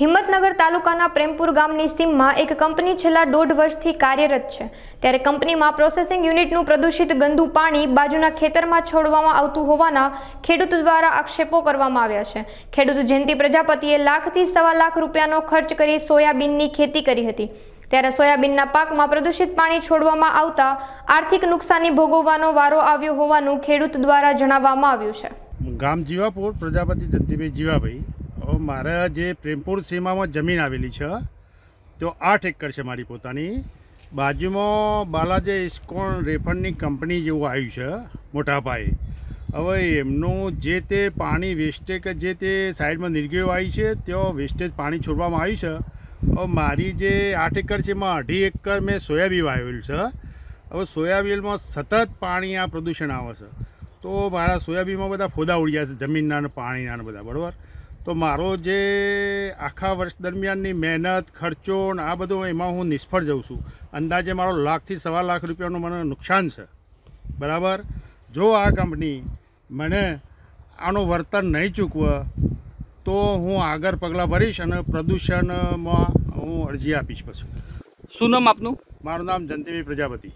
હિંમતનગર તાલુકાના પ્રેમપુર ગામની સીમમાં એક કંપની છેલ્લા દોઢ વર્ષથી કાર્યરત છે ત્યારે કંપનીમાં પ્રોસેસિંગ યુનિટનું પ્રદૂષિત ગંદુ પાણી બાજુના ખેતરમાં છોડવામાં આવતું હોવાના ખેડૂત દ્વારા આક્ષેપો કરવામાં આવ્યા છે ખેડૂત જયંતિ પ્રજાપતિએ લાખથી સવા લાખ રૂપિયાનો ખર્ચ કરી સોયાબીનની ખેતી કરી હતી ત્યારે સોયાબીનના પાકમાં પ્રદૂષિત પાણી છોડવામાં આવતા આર્થિક નુકસાની ભોગવવાનો વારો આવ્યો હોવાનું ખેડૂત દ્વારા જણાવવામાં આવ્યું છે ગામ જીવાપુર પ્રજાપતિ જયંતિભાઈ જીવાભાઈ મારે જે પ્રેમપુર સીમામાં જમીન આવેલી છે તો આઠ એકર છે મારી પોતાની બાજુમાં બાલાજી ઇસ્કોન રેફંડની કંપની જેવું આવ્યું છે મોટા ભાઈ હવે એમનું જે તે પાણી વેસ્ટેજ જે તે સાઈડમાં નિર્ગેવ આવી છે તેઓ વેસ્ટેજ પાણી છોડવામાં આવ્યું છે હવે મારી જે આઠ એકર છે એમાં અઢી એકર મેં સોયાબીન વાવેલું છે હવે સોયાબીનમાં સતત પાણી આ પ્રદૂષણ આવે છે તો મારા સોયાબીનમાં બધા ફોદા ઉડી ગયા છે જમીનના પાણીના બધા બરાબર તો મારો જે આખા વર્ષ દરમિયાનની મહેનત ખર્ચો ને આ બધું એમાં હું નિષ્ફળ જઉં છું અંદાજે મારો લાખથી સવા લાખ રૂપિયાનું મને નુકસાન છે બરાબર જો આ કંપની મને આનું વર્તન નહીં ચૂકવે તો હું આગળ પગલાં ભરીશ અને પ્રદૂષણમાં હું અરજી આપીશ પછી શું નામ આપનું મારું નામ જંતીભાઈ પ્રજાપતિ